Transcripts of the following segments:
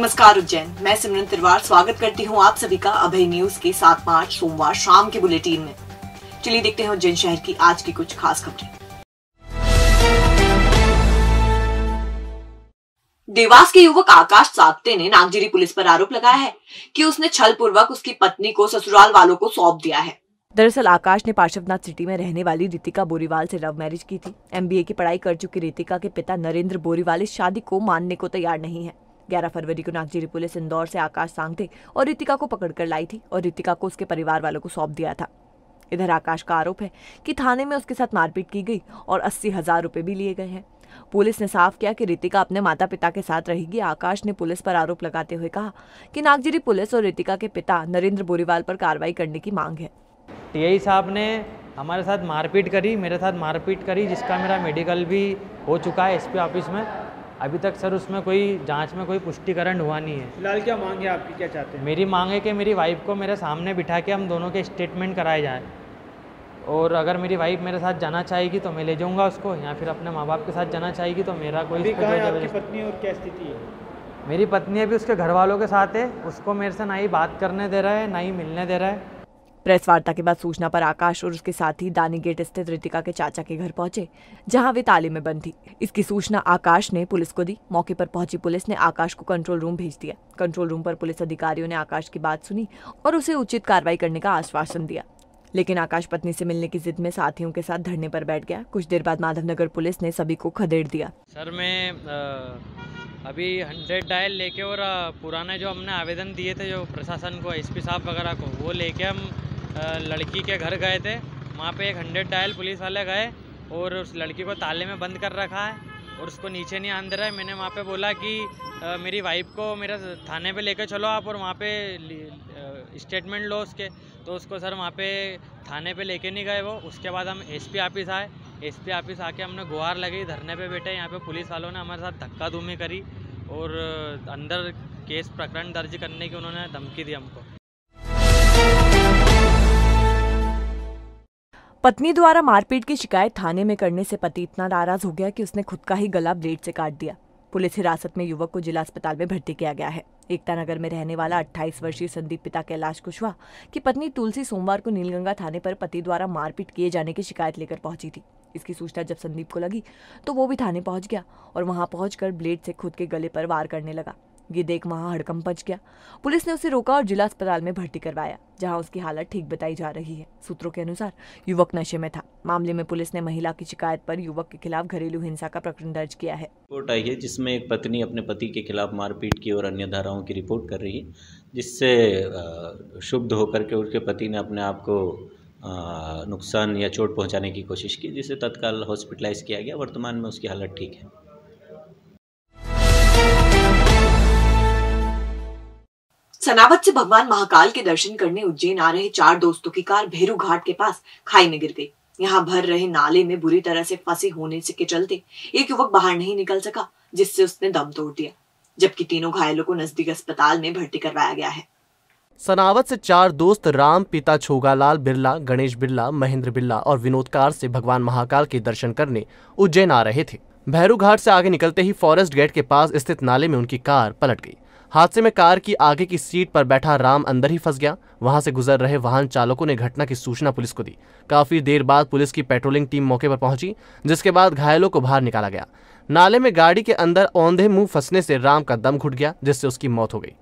नमस्कार उज्जैन मैं सिमरन तिरवार स्वागत करती हूं आप सभी का अभय न्यूज के सात मार्च सोमवार शाम के बुलेटिन में चलिए देखते हैं उज्जैन शहर की आज की कुछ खास खबरें देवास के युवक आकाश सागते ने नागजिरी पुलिस पर आरोप लगाया है कि उसने छल पूर्वक उसकी पत्नी को ससुराल वालों को सौंप दिया है दरअसल आकाश ने पार्श्वनाथ सिटी में रहने वाली रितिका बोरीवाल से लव मैरिज की थी एमबीए की पढ़ाई कर चुकी रितिका के पिता नरेंद्र बोरीवाल इस शादी को मानने को तैयार नहीं है 11 फरवरी को नागजीरी पुलिस इंदौर से आकाश सांगते और रितिका को पकड़कर लाई थी और रितिका को उसके परिवार वालों को सौंप दिया था इधर आकाश का आरोप है कि थाने में उसके साथ मारपीट की गई और अस्सी हजार रुपये भी लिए गए हैं पुलिस ने साफ किया कि रितिका अपने माता पिता के साथ रहेगी आकाश ने पुलिस पर आरोप लगाते हुए कहा कि नागजीरी पुलिस और रितिका के पिता नरेंद्र बोरीवाल पर कार्रवाई करने की मांग है टीआई साहब ने हमारे साथ मारपीट करी मेरे साथ मारपीट करी जिसका मेरा मेडिकल भी हो चुका है एसपी ऑफिस में अभी तक सर उसमें कोई जांच में कोई पुष्टिकरण हुआ नहीं है फिलहाल क्या मांग है आपकी क्या चाहते हैं मेरी मांग है कि मेरी वाइफ को मेरे सामने बिठा के हम दोनों के स्टेटमेंट कराए जाए और अगर मेरी वाइफ मेरे साथ जाना चाहेगी तो मैं ले जाऊंगा उसको या फिर अपने माँ बाप के साथ जाना चाहेगी तो मेरा कोई अभी आपकी पत्नी और क्या स्थिति है मेरी पत्नी अभी उसके घर वालों के साथ है उसको मेरे से ना ही बात करने दे रहा है ना ही मिलने दे रहा है प्रेस वार्ता के बाद सूचना पर आकाश और उसके साथी दानी गेट स्थित रितिका के चाचा के घर पहुंचे जहां वे ताले में बंद थी इसकी सूचना आकाश ने पुलिस को दी मौके पर पहुंची पुलिस ने आकाश को कंट्रोल रूम भेज दिया कंट्रोल रूम पर पुलिस अधिकारियों ने आकाश की बात सुनी और उसे उचित कार्रवाई करने का आश्वासन दिया लेकिन आकाश पत्नी से मिलने की जिद में साथियों के साथ धरने पर बैठ गया कुछ देर बाद माधवनगर पुलिस ने सभी को खदेड़ दिया सर मैं अभी हंड्रेड डायल लेके और पुराने जो हमने आवेदन दिए थे जो प्रशासन को एसपी साहब वगैरह को वो लेके हम लड़की के घर गए थे वहाँ पे एक हंड्रेड डायल पुलिस वाले गए और उस लड़की को ताले में बंद कर रखा है और उसको नीचे नहीं आने दे रहा है मैंने वहाँ पे बोला कि आ, मेरी वाइफ को मेरा थाने पे लेकर चलो आप और वहाँ पे स्टेटमेंट लो उसके तो उसको सर वहाँ पे थाने पे लेके नहीं गए वो उसके बाद हम एसपी ऑफिस आए एसपी ऑफिस आके हमने गुहार लगी धरने पे बैठे यहाँ पे पुलिस वालों ने हमारे साथ धक्का धूमी करी और अंदर केस प्रकरण दर्ज करने की उन्होंने धमकी दी हमको पत्नी द्वारा मारपीट की शिकायत थाने में करने से पति इतना नाराज हो गया कि उसने खुद का ही गला ब्लेड से काट दिया पुलिस हिरासत में युवक को जिला अस्पताल में भर्ती किया गया है एकता नगर में रहने वाला 28 वर्षीय संदीप पिता कैलाश कुशवाहा की पत्नी तुलसी सोमवार को नीलगंगा थाने पर पति द्वारा मारपीट किए जाने की शिकायत लेकर पहुंची थी इसकी सूचना जब संदीप को लगी तो वो भी थाने पहुंच गया और वहां पहुंचकर ब्लेड से खुद के गले पर वार करने लगा ये देख वहाँ हड़कम पच गया पुलिस ने उसे रोका और जिला अस्पताल में भर्ती करवाया जहां उसकी हालत ठीक बताई जा रही है सूत्रों के अनुसार युवक नशे में था मामले में पुलिस ने महिला की शिकायत पर युवक के खिलाफ घरेलू हिंसा का प्रकरण दर्ज किया है रिपोर्ट आई है जिसमें एक पत्नी अपने पति के खिलाफ मारपीट की और अन्य धाराओं की रिपोर्ट कर रही है जिससे शुभ होकर के उसके पति ने अपने आप को नुकसान या चोट पहुंचाने की कोशिश की जिसे तत्काल हॉस्पिटलाइज किया गया वर्तमान में उसकी हालत ठीक है सनावत से भगवान महाकाल के दर्शन करने उज्जैन आ रहे चार दोस्तों की कार भेरू घाट के पास खाई में गिर गई यहाँ भर रहे नाले में बुरी तरह से फंसे होने से के चलते एक युवक बाहर नहीं निकल सका जिससे उसने दम तोड़ दिया जबकि तीनों घायलों को नजदीक अस्पताल में भर्ती करवाया गया है सनावत से चार दोस्त राम पिता छोगालाल बिरला गणेश बिरला महेंद्र बिरला और विनोद कार से भगवान महाकाल के दर्शन करने उज्जैन आ रहे थे भैरू घाट से आगे निकलते ही फॉरेस्ट गेट के पास स्थित नाले में उनकी कार पलट गई हादसे में कार की आगे की सीट पर बैठा राम अंदर ही फंस गया वहां से गुजर रहे वाहन चालकों ने घटना की सूचना पुलिस को दी काफी देर बाद पुलिस की पेट्रोलिंग टीम मौके पर पहुंची जिसके बाद घायलों को बाहर निकाला गया नाले में गाड़ी के अंदर औंधे मुंह फंसने से राम का दम घुट गया जिससे उसकी मौत हो गई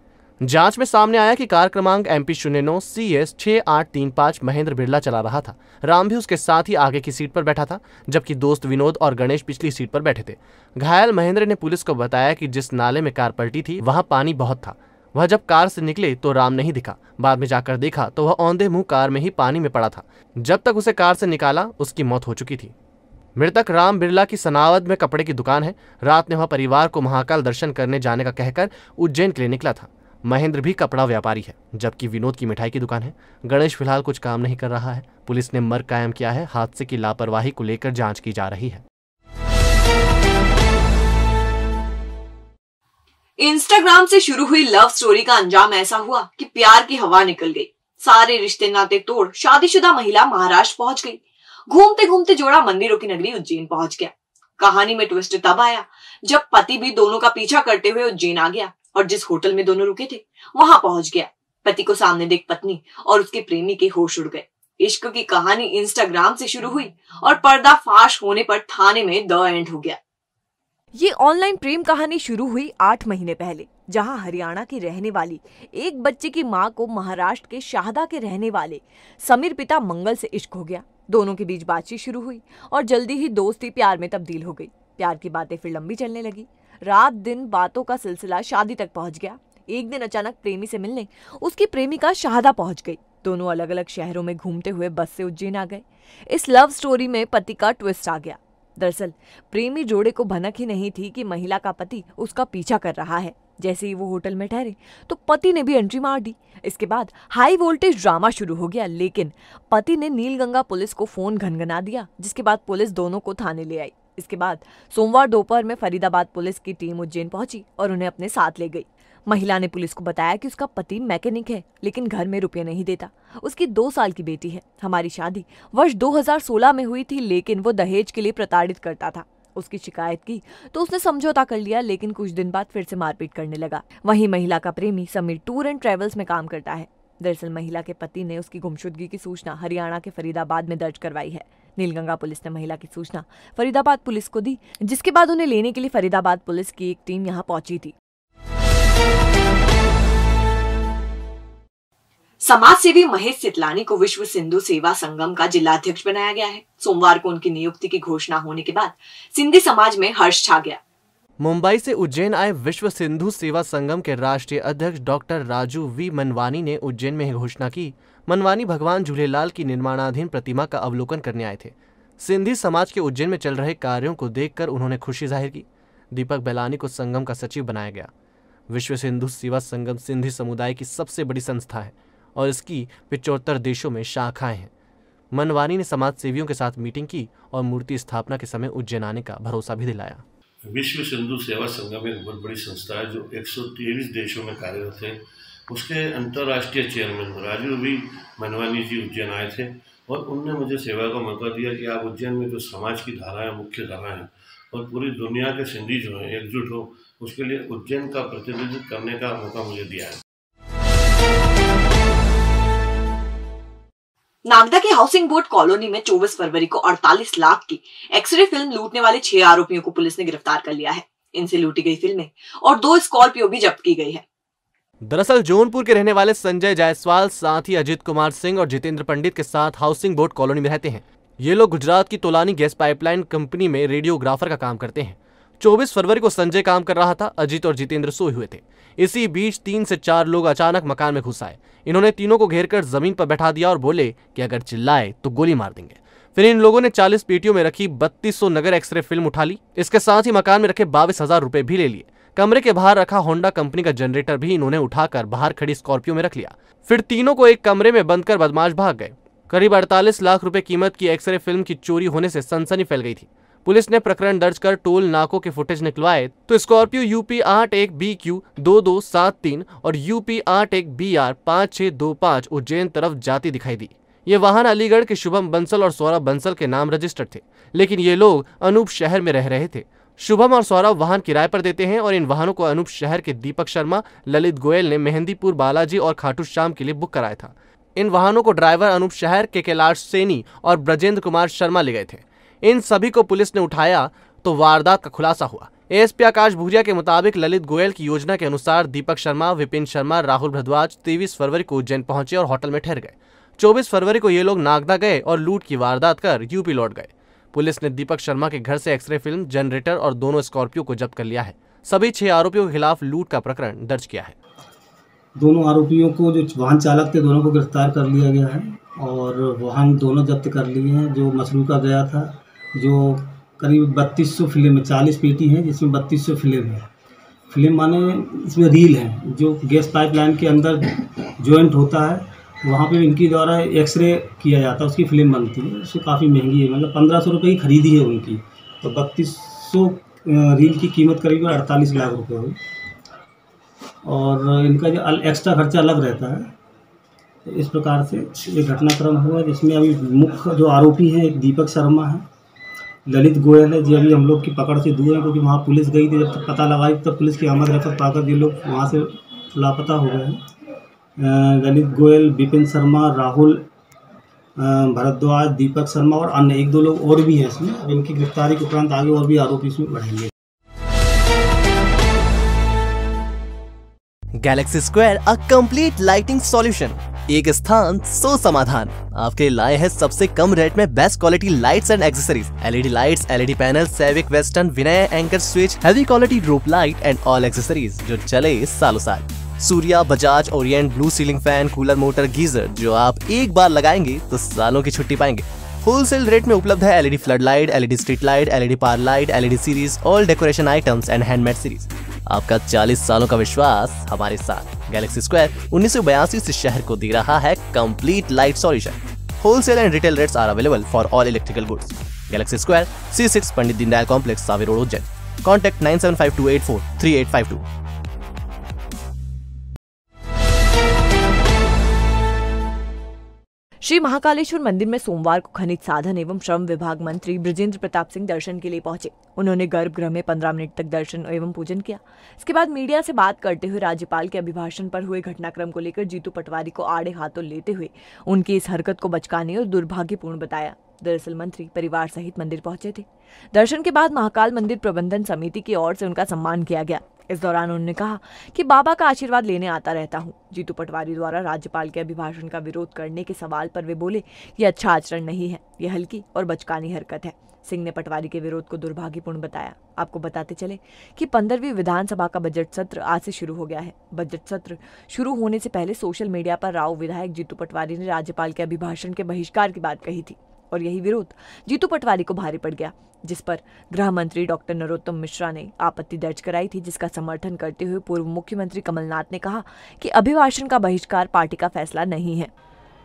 जांच में सामने आया कि कार क्रमांक एम पी शून्य नौ सी एस छः आठ तीन पाँच महेंद्र बिरला चला रहा था राम भी उसके साथ ही आगे की सीट पर बैठा था जबकि दोस्त विनोद और गणेश पिछली सीट पर बैठे थे घायल महेंद्र ने पुलिस को बताया कि जिस नाले में कार पलटी थी वहाँ पानी बहुत था वह जब कार से निकले तो राम नहीं दिखा बाद में जाकर देखा तो वह औंधे मुंह कार में ही पानी में पड़ा था जब तक उसे कार से निकाला उसकी मौत हो चुकी थी मृतक राम बिरला की सनावद में कपड़े की दुकान है रात में वह परिवार को महाकाल दर्शन करने जाने का कहकर उज्जैन के लिए निकला था महेंद्र भी कपड़ा व्यापारी है जबकि विनोद की मिठाई की दुकान है गणेश फिलहाल कुछ काम नहीं कर रहा है पुलिस ने मर्ग कायम किया है हादसे की लापरवाही को लेकर जांच की जा रही है इंस्टाग्राम से शुरू हुई लव स्टोरी का अंजाम ऐसा हुआ कि प्यार की हवा निकल गई सारे रिश्ते नाते तोड़ शादीशुदा महिला महाराष्ट्र पहुंच गई घूमते घूमते जोड़ा मंदिरों की नगरी उज्जैन पहुंच गया कहानी में ट्विस्ट तब आया जब पति भी दोनों का पीछा करते हुए उज्जैन आ गया और जिस होटल में दोनों रुके थे वहां पहुंच गया पति को सामने देख पत्नी और उसके प्रेमी के होश उड़ गए इश्क की कहानी इंस्टाग्राम से शुरू हुई और फाश होने पर थाने में द एंड हो गया ये ऑनलाइन प्रेम कहानी शुरू हुई आठ महीने पहले जहां हरियाणा की रहने वाली एक बच्चे की मां को महाराष्ट्र के शाहदा के रहने वाले समीर पिता मंगल से इश्क हो गया दोनों के बीच बातचीत शुरू हुई और जल्दी ही दोस्ती प्यार में तब्दील हो गई प्यार की बातें फिर लंबी चलने लगी रात दिन बातों का सिलसिला शादी तक पहुंच गया एक दिन अचानक प्रेमी से मिलने उसकी प्रेमिका शाहदा पहुंच गई दोनों अलग अलग शहरों में घूमते हुए बस से उज्जैन आ गए इस लव स्टोरी में पति का ट्विस्ट आ गया दरअसल प्रेमी जोड़े को भनक ही नहीं थी कि महिला का पति उसका पीछा कर रहा है जैसे ही वो होटल में ठहरे तो पति ने भी एंट्री मार दी इसके बाद हाई वोल्टेज ड्रामा शुरू हो गया लेकिन पति ने नीलगंगा पुलिस को फोन घनघना दिया जिसके बाद पुलिस दोनों को थाने ले आई इसके बाद सोमवार दोपहर में फरीदाबाद पुलिस की टीम उज्जैन पहुंची और उन्हें अपने साथ ले गई महिला ने पुलिस को बताया कि उसका पति मैकेनिक है लेकिन घर में रुपये नहीं देता उसकी दो साल की बेटी है हमारी शादी वर्ष 2016 में हुई थी लेकिन वो दहेज के लिए प्रताड़ित करता था उसकी शिकायत की तो उसने समझौता कर लिया लेकिन कुछ दिन बाद फिर से मारपीट करने लगा वही महिला का प्रेमी समीर टूर एंड ट्रेवल्स में काम करता है दरअसल महिला के पति ने उसकी गुमशुदगी की सूचना हरियाणा के फरीदाबाद में दर्ज करवाई है नीलगंगा पुलिस ने महिला की सूचना फरीदाबाद पुलिस को दी जिसके बाद उन्हें लेने के लिए फरीदाबाद पुलिस की एक टीम यहाँ पहुंची थी समाज सेवी महेश सितलानी को विश्व सिंधु सेवा संगम का जिला अध्यक्ष बनाया गया है सोमवार को उनकी नियुक्ति की घोषणा होने के बाद सिंधी समाज में हर्ष छा गया मुंबई से उज्जैन आए विश्व सिंधु सेवा संगम के राष्ट्रीय अध्यक्ष डॉक्टर राजू वी मनवानी ने उज्जैन में घोषणा की मनवानी भगवान झूलेलाल की निर्माणाधीन प्रतिमा का अवलोकन करने आए थे सिंधी समाज के उज्जैन में चल रहे कार्यों को देखकर उन्होंने खुशी जाहिर की दीपक बेलानी को संगम का सचिव बनाया गया विश्व सिंधु सेवा संगम सिंधी समुदाय की सबसे बड़ी संस्था है और इसकी पिचोत्तर देशों में शाखाएं हैं मनवानी ने समाज सेवियों के साथ मीटिंग की और मूर्ति स्थापना के समय उज्जैन आने का भरोसा भी दिलाया विश्व सिंधु सेवा संगम एक बहुत बड़ी संस्था है जो 123 देशों में कार्यरत है उसके अंतर्राष्ट्रीय चेयरमैन राजीव भी मनवानी जी उज्जैन आए थे और उनने मुझे सेवा का मौका दिया कि आप उज्जैन में जो समाज की धाराएं मुख्य धाराएं और पूरी दुनिया के सिंधी जो हैं एकजुट हो उसके लिए उज्जैन का प्रतिनिधित्व करने का मौका मुझे दिया है नागदा के हाउसिंग बोर्ड कॉलोनी में 24 फरवरी को 48 लाख की एक्सरे फिल्म लूटने वाले छह आरोपियों को पुलिस ने गिरफ्तार कर लिया है इनसे लूटी गई फिल्में और दो स्कॉर्पियो भी जब्त की गई है दरअसल जौनपुर के रहने वाले संजय जायसवाल साथ ही अजित कुमार सिंह और जितेंद्र पंडित के साथ हाउसिंग बोर्ड कॉलोनी में रहते हैं ये लोग गुजरात की तोलानी गैस पाइपलाइन कंपनी में रेडियोग्राफर का काम करते हैं 24 फरवरी को संजय काम कर रहा था अजीत और जितेंद्र सोए हुए थे इसी बीच तीन से चार लोग अचानक मकान में घुस आए इन्होंने तीनों को घेर जमीन पर बैठा दिया और बोले कि अगर चिल्लाए तो गोली मार देंगे फिर इन लोगों ने 40 पेटियों में रखी 3200 नगर एक्सरे फिल्म उठा ली इसके साथ ही मकान में रखे बाईस हजार रुपए भी ले लिए कमरे के बाहर रखा होंडा कंपनी का जनरेटर भी इन्होंने उठाकर बाहर खड़ी स्कॉर्पियो में रख लिया फिर तीनों को एक कमरे में बंद कर बदमाश भाग गए करीब अड़तालीस लाख रुपए कीमत की एक्सरे फिल्म की चोरी होने से सनसनी फैल गई थी पुलिस ने प्रकरण दर्ज कर टोल नाकों के फुटेज निकलवाए तो स्कॉर्पियो यूपी आठ एक बी क्यू दो दो सात तीन और यूपी आठ एक बी आर पाँच छः दो पाँच उज्जैन तरफ जाती दिखाई दी ये वाहन अलीगढ़ के शुभम बंसल और सौरभ बंसल के नाम रजिस्टर्ड थे लेकिन ये लोग अनूप शहर में रह रहे थे शुभम और सौरभ वाहन किराए पर देते हैं और इन वाहनों को अनूप शहर के दीपक शर्मा ललित गोयल ने मेहंदीपुर बालाजी और खाटू श्याम के लिए बुक कराया था इन वाहनों को ड्राइवर अनूप शहर के कैलाश सेनी और ब्रजेंद्र कुमार शर्मा ले गए थे इन सभी को पुलिस ने उठाया तो वारदात का खुलासा हुआ एएसपी आकाश भूरिया के मुताबिक ललित गोयल की योजना के अनुसार दीपक शर्मा विपिन शर्मा राहुल भद्वाज तेईस फरवरी को उज्जैन पहुंचे और होटल में ठहर गए 24 फरवरी को ये लोग नागदा गए और लूट की वारदात कर यूपी लौट गए पुलिस ने दीपक शर्मा के घर से एक्सरे फिल्म जनरेटर और दोनों स्कॉर्पियो को जब्त कर लिया है सभी छह आरोपियों के खिलाफ लूट का प्रकरण दर्ज किया है दोनों आरोपियों को जो वाहन चालक थे दोनों को गिरफ्तार कर लिया गया है और वाहन दोनों जब्त कर लिए हैं जो मसरू का गया था जो करीब बत्तीस सौ फिल्म है चालीस पेटी है जिसमें बत्तीस सौ फिल्म है फिल्म माने इसमें रील है जो गैस पाइपलाइन के अंदर ज्वाइंट होता है वहाँ पे इनकी द्वारा एक्सरे किया जाता है उसकी फिल्म बनती है उससे काफ़ी महंगी है मतलब पंद्रह सौ रुपये की खरीदी है उनकी तो बत्तीस सौ रील की कीमत करीब अड़तालीस लाख रुपये हुई और इनका जो एक्स्ट्रा खर्चा अलग रहता है तो इस प्रकार से ये घटनाक्रम हुआ जिसमें अभी मुख्य जो आरोपी हैं एक दीपक शर्मा है ललित गोयल है जी अभी हम लोग की पकड़ से दूर हैं क्योंकि वहाँ पुलिस गई थी जब तक पता लगाई तब पुलिस की आमद रफत पाकर ये लोग वहाँ से लापता हो गए हैं ललित गोयल विपिन शर्मा राहुल भरद्वाज दीपक शर्मा और अन्य एक दो लोग और भी हैं इसमें अब इनकी गिरफ्तारी के उपरांत आगे और भी आरोपी इसमें बढ़ेंगे galaxy square a complete lighting solution एक स्थान सो समाधान आपके लिए लाए हैं सबसे कम रेट में best quality lights and accessories LED lights LED panel सेविक वेस्टर्न विनय Anchor switch heavy quality rope light and all accessories जो चले सालों साल Surya Bajaj Orient blue ceiling fan cooler motor geyser जो आप एक बार लगाएंगे तो सालों की छुट्टी पाएंगे होलसेल रेट में उपलब्ध है LED flood light LED street light LED par light LED series all decoration items and handmade series आपका चालीस सालों का विश्वास हमारे साथ गैलेक्सी स्क्वायर उन्नीस से शहर को दे रहा है complete light solution wholesale and retail rates are available for all electrical goods galaxy square C six Pandit Deendayal complex Sawe road Ujjain contact nine seven five two eight four three eight five two Shri Mahakaleshwar मंदिर में सोमवार को खनिज साधन एवं श्रम विभाग मंत्री ब्रजेंद्र प्रताप सिंह दर्शन के लिए पहुंचे उन्होंने गर्भगृह में पंद्रह मिनट तक दर्शन एवं पूजन किया इसके बाद मीडिया से बात करते हुए राज्यपाल के अभिभाषण पर हुए घटनाक्रम को लेकर जीतू पटवारी को आड़े हाथों लेते हुए उनकी इस हरकत को बचकाने और दुर्भाग्यपूर्ण बताया दरअसल मंत्री परिवार सहित मंदिर पहुंचे थे दर्शन के बाद महाकाल मंदिर प्रबंधन समिति की ओर से उनका सम्मान किया गया इस दौरान उन्होंने कहा कि बाबा का आशीर्वाद लेने आता रहता हूँ जीतू पटवारी द्वारा राज्यपाल के अभिभाषण का विरोध करने के सवाल पर वे बोले ये अच्छा आचरण नहीं है ये हल्की और बचकानी हरकत है सिंह ने पटवारी के विरोध को दुर्भाग्यपूर्ण बताया आपको बताते चले कि पंद्रहवीं विधानसभा का बजट सत्र आज से शुरू हो गया है बजट सत्र शुरू होने से पहले सोशल मीडिया पर राव विधायक जीतू पटवारी ने राज्यपाल के अभिभाषण के बहिष्कार की बात कही थी और यही विरोध जीतू पटवारी को भारी पड़ गया जिस पर गृह मंत्री डॉक्टर नरोत्तम मिश्रा ने आपत्ति दर्ज कराई थी जिसका समर्थन करते हुए पूर्व मुख्यमंत्री कमलनाथ ने कहा कि अभिभाषण का बहिष्कार पार्टी का फैसला नहीं है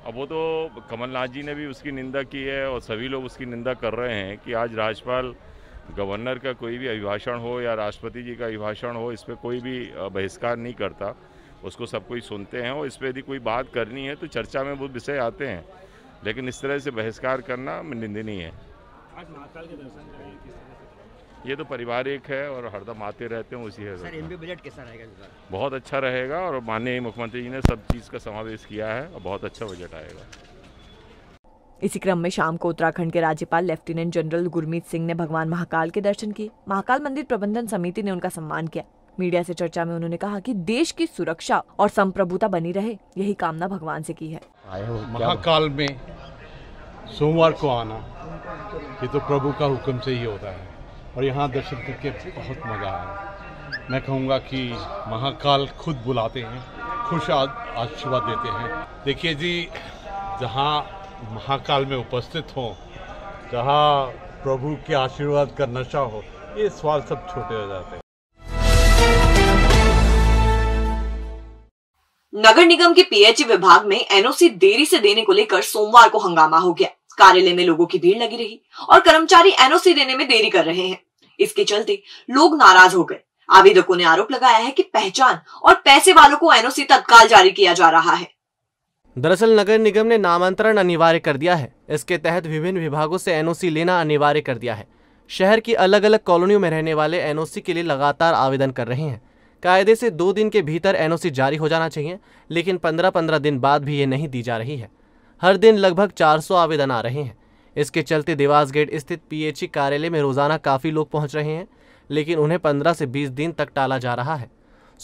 अब वो तो कमलनाथ जी ने भी उसकी निंदा की है और सभी लोग उसकी निंदा कर रहे हैं कि आज राज्यपाल गवर्नर का कोई भी अभिभाषण हो या राष्ट्रपति जी का अभिभाषण हो इस पर कोई भी बहिष्कार नहीं करता उसको सब कोई सुनते हैं और इस पर यदि कोई बात करनी है तो चर्चा में वो विषय आते हैं लेकिन इस तरह से बहिष्कार करना निंदनीय है ये तो परिवार एक है और हरदम आते रहते हैं उसी है सर एमपी बजट कैसा रहेगा बहुत अच्छा रहेगा और माननीय मुख्यमंत्री जी ने सब चीज़ का समावेश किया है और बहुत अच्छा बजट आएगा इसी क्रम में शाम को उत्तराखंड के राज्यपाल लेफ्टिनेंट जनरल गुरमीत सिंह ने भगवान महाकाल के दर्शन किए महाकाल मंदिर प्रबंधन समिति ने उनका सम्मान किया मीडिया से चर्चा में उन्होंने कहा कि देश की सुरक्षा और संप्रभुता बनी रहे यही कामना भगवान से की है महाकाल में सोमवार को आना ये तो प्रभु का हुक्म से ही होता है और यहाँ दर्शन करके बहुत मज़ा आया मैं कहूँगा कि महाकाल खुद बुलाते हैं खुश आशीर्वाद देते हैं देखिए जी जहाँ महाकाल में उपस्थित हों जहाँ प्रभु के आशीर्वाद का नशा हो ये सवाल सब छोटे हो जाते हैं नगर निगम के पीएच विभाग में एनओसी देरी से देने को लेकर सोमवार को हंगामा हो गया कार्यालय में लोगों की भीड़ लगी रही और कर्मचारी एनओसी देने में देरी कर रहे हैं इसके चलते लोग नाराज हो गए आवेदकों ने आरोप लगाया है कि पहचान और पैसे वालों को एनओसी तत्काल जारी किया जा रहा है दरअसल नगर निगम ने नामांतरण अनिवार्य कर दिया है इसके तहत विभिन्न विभागों से एनओसी लेना अनिवार्य कर दिया है शहर की अलग अलग कॉलोनियों में रहने वाले एनओसी के लिए लगातार आवेदन कर रहे हैं कायदे से दो दिन के भीतर एनओसी जारी हो जाना चाहिए लेकिन पंद्रह पंद्रह दिन बाद भी ये नहीं दी जा रही है हर दिन लगभग 400 आवेदन आ रहे हैं इसके चलते देवास गेट स्थित पीएचई कार्यालय में रोजाना काफ़ी लोग पहुंच रहे हैं लेकिन उन्हें 15 से 20 दिन तक टाला जा रहा है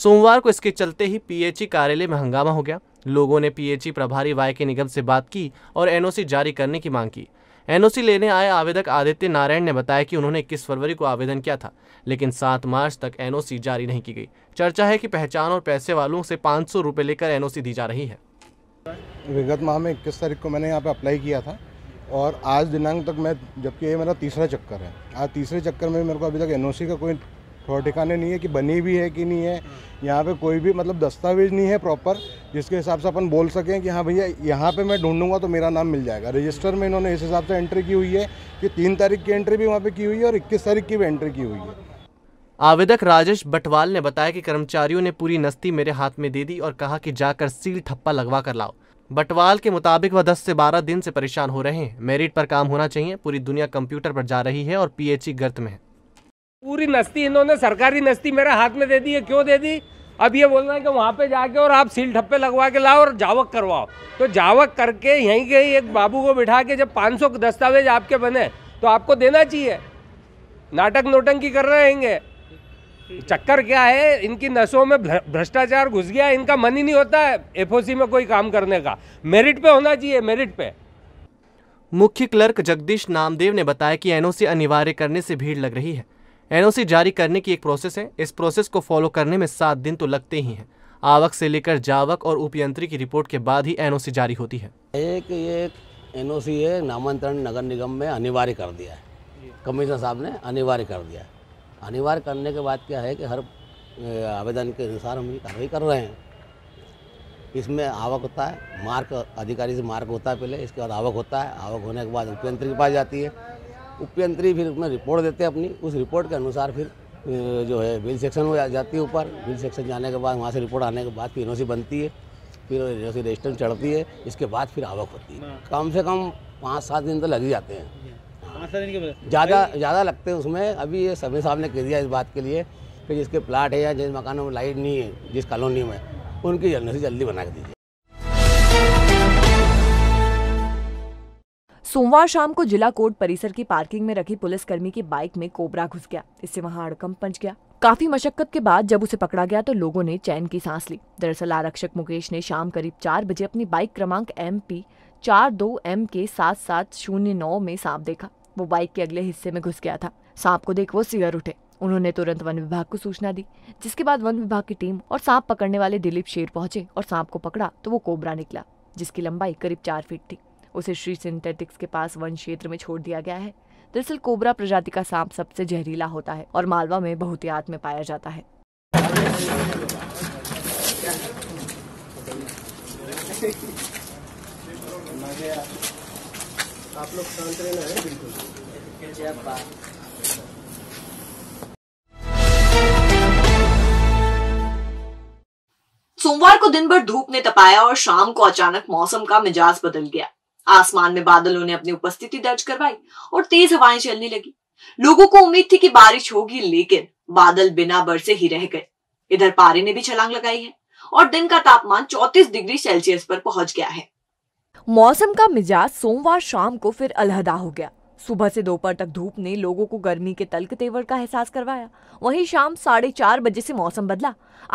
सोमवार को इसके चलते ही पीएचई कार्यालय में हंगामा हो गया लोगों ने पीएचई प्रभारी वाई के निगम से बात की और एनओसी जारी करने की मांग की एनओसी लेने आए आवेदक आदित्य नारायण ने बताया कि उन्होंने इक्कीस फरवरी को आवेदन किया था लेकिन सात मार्च तक एनओसी जारी नहीं की गई चर्चा है कि पहचान और पैसे वालों से पाँच सौ लेकर एनओसी दी जा रही है विगत माह में इक्कीस तारीख को मैंने यहाँ पर अप्लाई किया था और आज दिनांक तक मैं जबकि ये मेरा तीसरा चक्कर है आज तीसरे चक्कर में मेरे को अभी तक एनओसी का कोई और ठिकाने नहीं है कि बनी भी है कि नहीं है यहाँ पे कोई भी मतलब दस्तावेज नहीं है प्रॉपर जिसके हिसाब से अपन बोल सकें कि हाँ भैया यहाँ पे मैं ढूंढूंगा तो मेरा नाम मिल जाएगा रजिस्टर में इन्होंने इस हिसाब से एंट्री की हुई है कि तीन तारीख की एंट्री भी वहाँ पे की हुई है और इक्कीस तारीख की भी एंट्री की हुई है आवेदक राजेश बटवाल ने बताया कि कर्मचारियों ने पूरी नस्ती मेरे हाथ में दे दी और कहा कि जाकर सील ठप्पा लगवा कर लाओ बटवाल के मुताबिक वह 10 से 12 दिन से परेशान हो रहे हैं मेरिट पर काम होना चाहिए पूरी दुनिया कंप्यूटर पर जा रही है और पीएचई गर्त में है पूरी नस्ती इन्होंने सरकारी नस्ती मेरे हाथ में दे दी है क्यों दे दी अब ये बोल रहे हैं कि वहाँ पे जाके और आप सील ठप्पे लगवा के लाओ और जावक करवाओ तो जावक करके यहीं के ही एक बाबू को बिठा के जब 500 दस्तावेज आपके बने तो आपको देना चाहिए नाटक नोटंकी कर रहे हैं चक्कर क्या है इनकी नसों में भ्रष्टाचार घुस गया इनका मन ही नहीं होता है एफओसी में कोई काम करने का मेरिट पे होना चाहिए मेरिट पे मुख्य क्लर्क जगदीश नामदेव ने बताया कि एनओसी अनिवार्य करने से भीड़ लग रही है एनओसी जारी करने की एक प्रोसेस है इस प्रोसेस को फॉलो करने में सात दिन तो लगते ही हैं आवक से लेकर जावक और उपयंत्री की रिपोर्ट के बाद ही एनओसी जारी होती है एक ये एनओसी सी नामांतरण नगर निगम में अनिवार्य कर दिया है कमिश्नर साहब ने अनिवार्य कर दिया है अनिवार्य करने के बाद क्या है कि हर आवेदन के अनुसार हम ये कार्रवाई कर रहे हैं इसमें आवक होता है मार्क अधिकारी से मार्क होता है पहले इसके बाद आवक होता है आवक होने के बाद उपयंत्र के पास जाती है उपयंत्री फिर उसमें रिपोर्ट देते हैं अपनी उस रिपोर्ट के अनुसार फिर जो है बिल सेक्शन में जाती है ऊपर बिल सेक्शन जाने के बाद वहाँ से रिपोर्ट आने के बाद फिर एनओसी बनती है फिर एनओसी रजिस्टर चढ़ती है इसके बाद फिर आवक होती है हाँ। कम से कम पाँच सात दिन तो लग ही जाते हैं ज़्यादा ज़्यादा लगते हैं उसमें अभी ये सभी साहब ने कह दिया इस बात के लिए कि जिसके प्लाट है या जिस मकानों में लाइट नहीं है जिस कॉलोनी में उनकी जल्दी से जल्दी बना के दीजिए सोमवार शाम को जिला कोर्ट परिसर की पार्किंग में रखी पुलिसकर्मी की बाइक में कोबरा घुस गया इससे वहां अड़कम पंच गया काफी मशक्कत के बाद जब उसे पकड़ा गया तो लोगों ने चैन की सांस ली दरअसल आरक्षक मुकेश ने शाम करीब चार बजे अपनी बाइक क्रमांक एम पी चार दो एम के सात सात शून्य नौ में सांप देखा वो बाइक के अगले हिस्से में घुस गया था सांप को देख वो सिगर उठे उन्होंने तुरंत वन विभाग को सूचना दी जिसके बाद वन विभाग की टीम और सांप पकड़ने वाले दिलीप शेर पहुंचे और सांप को पकड़ा तो वो कोबरा निकला जिसकी लंबाई करीब चार फीट थी उसे श्री सिंथेटिक्स के पास वन क्षेत्र में छोड़ दिया गया है दरअसल कोबरा प्रजाति का सांप सबसे जहरीला होता है और मालवा में ही में पाया जाता है आप लोग शांत रहना बिल्कुल सोमवार को दिन भर धूप ने तपाया और शाम को अचानक मौसम का मिजाज बदल गया आसमान में बादलों ने अपनी उपस्थिति दर्ज करवाई और तेज हवाएं चलने लगी लोगों को उम्मीद थी कि बारिश होगी लेकिन बादल बिना बरसे ही रह गए इधर पारे ने भी छलांग लगाई है और दिन का तापमान 34 डिग्री सेल्सियस पर पहुंच गया है मौसम का मिजाज सोमवार शाम को फिर अलहदा हो गया सुबह से दोपहर तक धूप ने लोगों को गर्मी के तल्क तेवर का एहसास करवाया वहीं शाम साढ़े चार बजे से मौसम बदला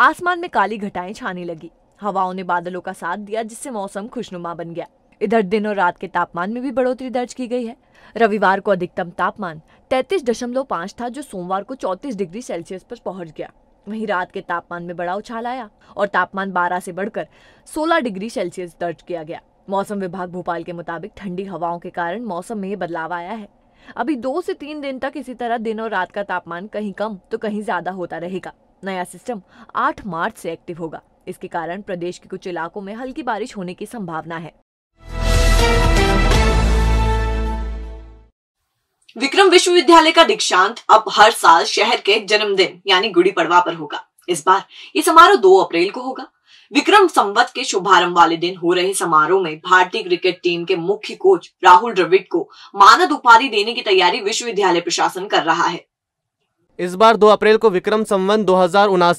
आसमान में काली घटाएं छाने लगी हवाओं ने बादलों का साथ दिया जिससे मौसम खुशनुमा बन गया इधर दिन और रात के तापमान में भी बढ़ोतरी दर्ज की गई है रविवार को अधिकतम तापमान 33.5 था जो सोमवार को 34 डिग्री सेल्सियस पर पहुंच गया वहीं रात के तापमान में बड़ा उछाल आया और तापमान 12 से बढ़कर 16 डिग्री सेल्सियस दर्ज किया गया मौसम विभाग भोपाल के मुताबिक ठंडी हवाओं के कारण मौसम में बदलाव आया है अभी दो से तीन दिन तक इसी तरह दिन और रात का तापमान कहीं कम तो कहीं ज्यादा होता रहेगा नया सिस्टम 8 मार्च से एक्टिव होगा इसके कारण प्रदेश के कुछ इलाकों में हल्की बारिश होने की संभावना है विक्रम विश्वविद्यालय का दीक्षांत अब हर साल शहर के जन्मदिन यानी गुड़ी पड़वा पर होगा इस बार ये समारोह 2 अप्रैल को होगा विक्रम संवत के शुभारंभ वाले दिन हो रहे समारोह में भारतीय क्रिकेट टीम के मुख्य कोच राहुल द्रविड़ को मानद उपाधि देने की तैयारी विश्वविद्यालय प्रशासन कर रहा है इस बार 2 अप्रैल को विक्रम संवत दो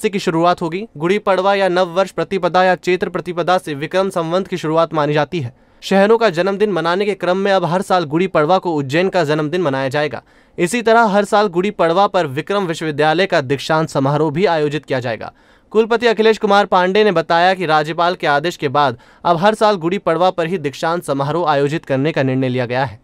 की शुरुआत होगी गुड़ी पड़वा या नव वर्ष प्रतिपदा या चैत्र प्रतिपदा से विक्रम संवत की शुरुआत मानी जाती है शहरों का जन्मदिन मनाने के क्रम में अब हर साल गुड़ी पड़वा को उज्जैन का जन्मदिन मनाया जाएगा इसी तरह हर साल गुड़ी पड़वा पर विक्रम विश्वविद्यालय का दीक्षांत समारोह भी आयोजित किया जाएगा कुलपति अखिलेश कुमार पांडे ने बताया कि राज्यपाल के आदेश के बाद अब हर साल गुड़ी पड़वा पर ही दीक्षांत समारोह आयोजित करने का निर्णय लिया गया है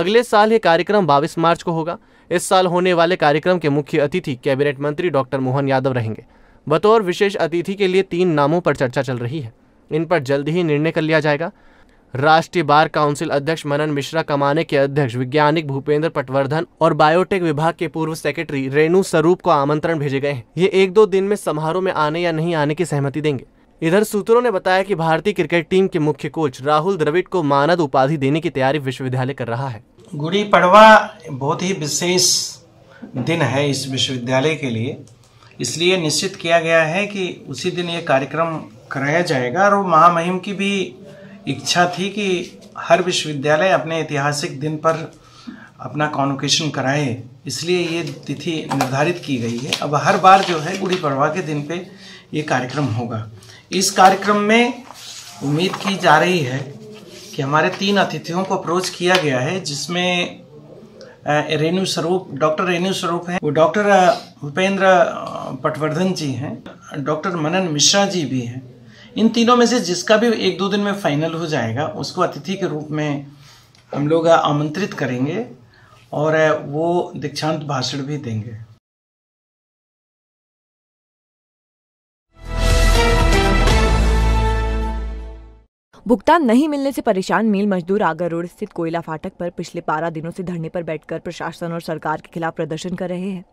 अगले साल ये कार्यक्रम 22 मार्च को होगा इस साल होने वाले कार्यक्रम के मुख्य अतिथि कैबिनेट मंत्री डॉक्टर मोहन यादव रहेंगे बतौर विशेष अतिथि के लिए तीन नामों पर चर्चा चल रही है इन पर जल्द ही निर्णय कर लिया जाएगा राष्ट्रीय बार काउंसिल अध्यक्ष मनन मिश्रा कमाने के अध्यक्ष वैज्ञानिक भूपेंद्र पटवर्धन और बायोटेक विभाग के पूर्व सेक्रेटरी रेणु स्वरूप को आमंत्रण भेजे गए हैं ये एक दो दिन में समारोह में आने या नहीं आने की सहमति देंगे इधर सूत्रों ने बताया कि भारतीय क्रिकेट टीम के मुख्य कोच राहुल द्रविड़ को मानद उपाधि देने की तैयारी विश्वविद्यालय कर रहा है गुड़ी पड़वा बहुत ही विशेष दिन है इस विश्वविद्यालय के लिए इसलिए निश्चित किया गया है कि उसी दिन ये कार्यक्रम कराया जाएगा और महामहिम की भी इच्छा थी कि हर विश्वविद्यालय अपने ऐतिहासिक दिन पर अपना कॉन्वोकेशन कराए इसलिए ये तिथि निर्धारित की गई है अब हर बार जो है गुड़ी पड़वा के दिन पे ये कार्यक्रम होगा इस कार्यक्रम में उम्मीद की जा रही है कि हमारे तीन अतिथियों को अप्रोच किया गया है जिसमें रेणु स्वरूप डॉक्टर रेणु स्वरूप हैं वो डॉक्टर भूपेंद्र पटवर्धन जी हैं डॉक्टर मनन मिश्रा जी भी हैं इन तीनों में से जिसका भी एक दो दिन में फाइनल हो जाएगा उसको अतिथि के रूप में हम लोग आमंत्रित करेंगे और वो दीक्षांत भाषण भी देंगे भुगतान नहीं मिलने से परेशान मिल मजदूर आगर रोड स्थित कोयला फाटक पर पिछले बारह दिनों से धरने पर बैठकर प्रशासन और सरकार के खिलाफ प्रदर्शन कर रहे हैं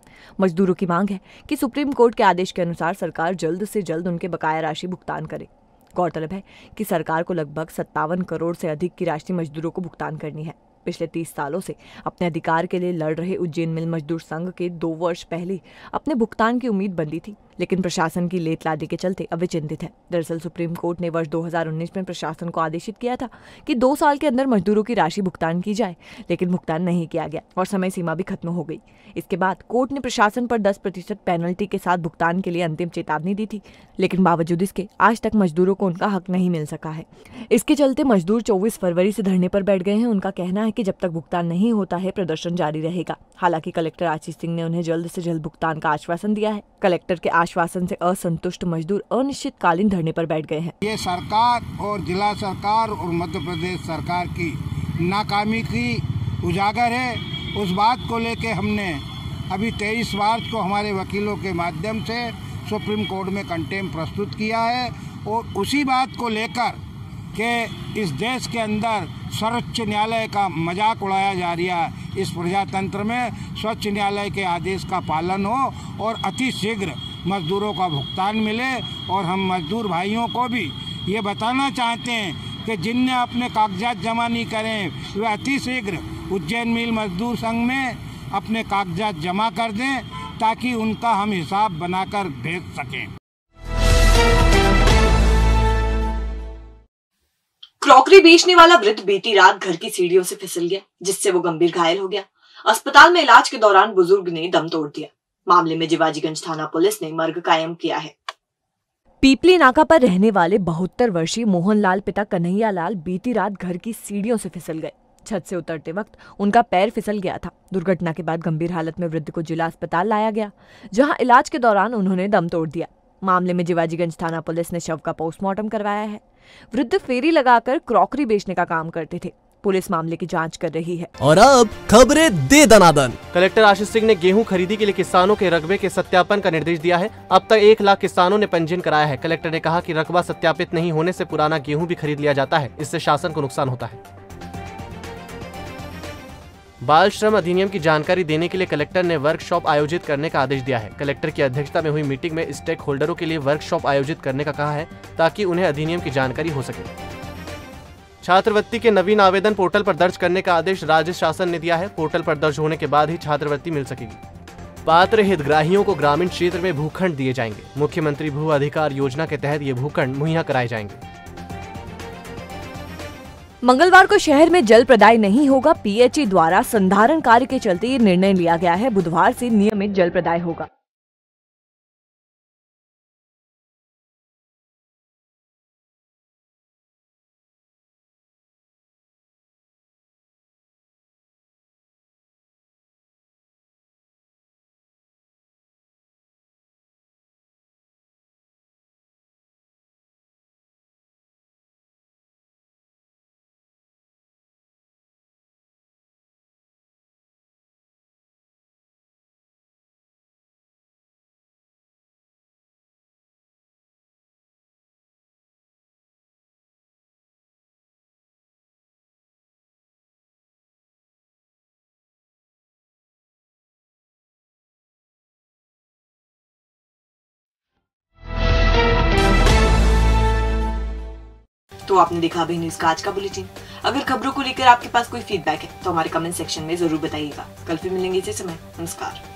मजदूरों की मांग है कि सुप्रीम कोर्ट के आदेश के अनुसार सरकार जल्द से जल्द उनके बकाया राशि भुगतान करे गौरतलब है कि सरकार को लगभग सत्तावन करोड़ से अधिक की राशि मजदूरों को भुगतान करनी है पिछले तीस सालों से अपने अधिकार के लिए लड़ रहे उज्जैन मिल मजदूर संघ के दो वर्ष पहले अपने भुगतान की उम्मीद बंदी थी लेकिन प्रशासन की लेत लादी के चलते अब वे चिंतित है दरअसल सुप्रीम कोर्ट ने वर्ष 2019 में प्रशासन को आदेशित किया था कि दो साल के अंदर मजदूरों की राशि भुगतान की जाए लेकिन भुगतान नहीं किया गया और समय सीमा भी खत्म हो गई इसके बाद कोर्ट ने प्रशासन पर दस प्रतिशत पेनल्टी के साथ भुगतान के लिए अंतिम चेतावनी दी थी लेकिन बावजूद इसके आज तक मजदूरों को उनका हक नहीं मिल सका है इसके चलते मजदूर चौबीस फरवरी से धरने पर बैठ गए हैं उनका कहना है कि जब तक भुगतान नहीं होता है प्रदर्शन जारी रहेगा हालांकि कलेक्टर आशीष सिंह ने उन्हें जल्द से जल्द भुगतान का आश्वासन दिया है कलेक्टर के आश्वासन से असंतुष्ट मजदूर अनिश्चितकालीन धरने पर बैठ गए हैं ये सरकार और जिला सरकार और मध्य प्रदेश सरकार की नाकामी की उजागर है उस बात को लेके हमने अभी तेईस मार्च को हमारे वकीलों के माध्यम से सुप्रीम कोर्ट में कंटेम प्रस्तुत किया है और उसी बात को लेकर के इस देश के अंदर सर्वोच्च न्यायालय का मजाक उड़ाया जा रहा है इस प्रजातंत्र में स्वच्छ न्यायालय के आदेश का पालन हो और अति शीघ्र मज़दूरों का भुगतान मिले और हम मज़दूर भाइयों को भी ये बताना चाहते हैं कि जिनने अपने कागजात जमा नहीं करें वे अतिशीघ्र उज्जैन मिल मजदूर संघ में अपने कागजात जमा कर दें ताकि उनका हम हिसाब बनाकर भेज सकें क्रॉकरी बेचने वाला वृद्ध बीती रात घर की सीढ़ियों से फिसल गया जिससे वो गंभीर घायल हो गया अस्पताल में इलाज के दौरान बुजुर्ग ने दम तोड़ दिया मामले में जिवाजीगंज थाना पुलिस ने मर्ग कायम किया है पीपली नाका पर रहने वाले बहत्तर वर्षीय मोहनलाल पिता कन्हैया लाल बीती रात घर की सीढ़ियों से फिसल गए छत से उतरते वक्त उनका पैर फिसल गया था दुर्घटना के बाद गंभीर हालत में वृद्ध को जिला अस्पताल लाया गया जहां इलाज के दौरान उन्होंने दम तोड़ दिया मामले में जिवाजीगंज थाना पुलिस ने शव का पोस्टमार्टम करवाया है वृद्ध फेरी लगाकर क्रॉकरी बेचने का काम करते थे पुलिस मामले की जांच कर रही है और अब खबरें दे दनादन कलेक्टर आशीष सिंह ने गेहूं खरीदी के लिए किसानों के रकबे के सत्यापन का निर्देश दिया है अब तक एक लाख किसानों ने पंजीयन कराया है कलेक्टर ने कहा की रकबा सत्यापित नहीं होने ऐसी पुराना गेहूँ भी खरीद लिया जाता है इससे शासन को नुकसान होता है बाल श्रम अधिनियम की जानकारी देने के लिए कलेक्टर ने वर्कशॉप आयोजित करने का आदेश दिया है कलेक्टर की अध्यक्षता में हुई मीटिंग में स्टेक होल्डरों के लिए वर्कशॉप आयोजित करने का कहा है ताकि उन्हें अधिनियम की जानकारी हो सके छात्रवृत्ति के नवीन आवेदन पोर्टल पर दर्ज करने का आदेश राज्य शासन ने दिया है पोर्टल पर दर्ज होने के बाद ही छात्रवृत्ति मिल सकेगी पात्र हितग्राहियों को ग्रामीण क्षेत्र में भूखंड दिए जाएंगे मुख्यमंत्री भू अधिकार योजना के तहत ये भूखंड मुहैया कराए जाएंगे मंगलवार को शहर में जल प्रदाय नहीं होगा पीएचई द्वारा संधारण कार्य के चलते ये निर्णय लिया गया है बुधवार से नियमित जल प्रदाय होगा तो आपने देखा अभी न्यूज का आज का बुलेटिन अगर खबरों को लेकर आपके पास कोई फीडबैक है तो हमारे कमेंट सेक्शन में जरूर बताइएगा कल फिर मिलेंगे इसी समय नमस्कार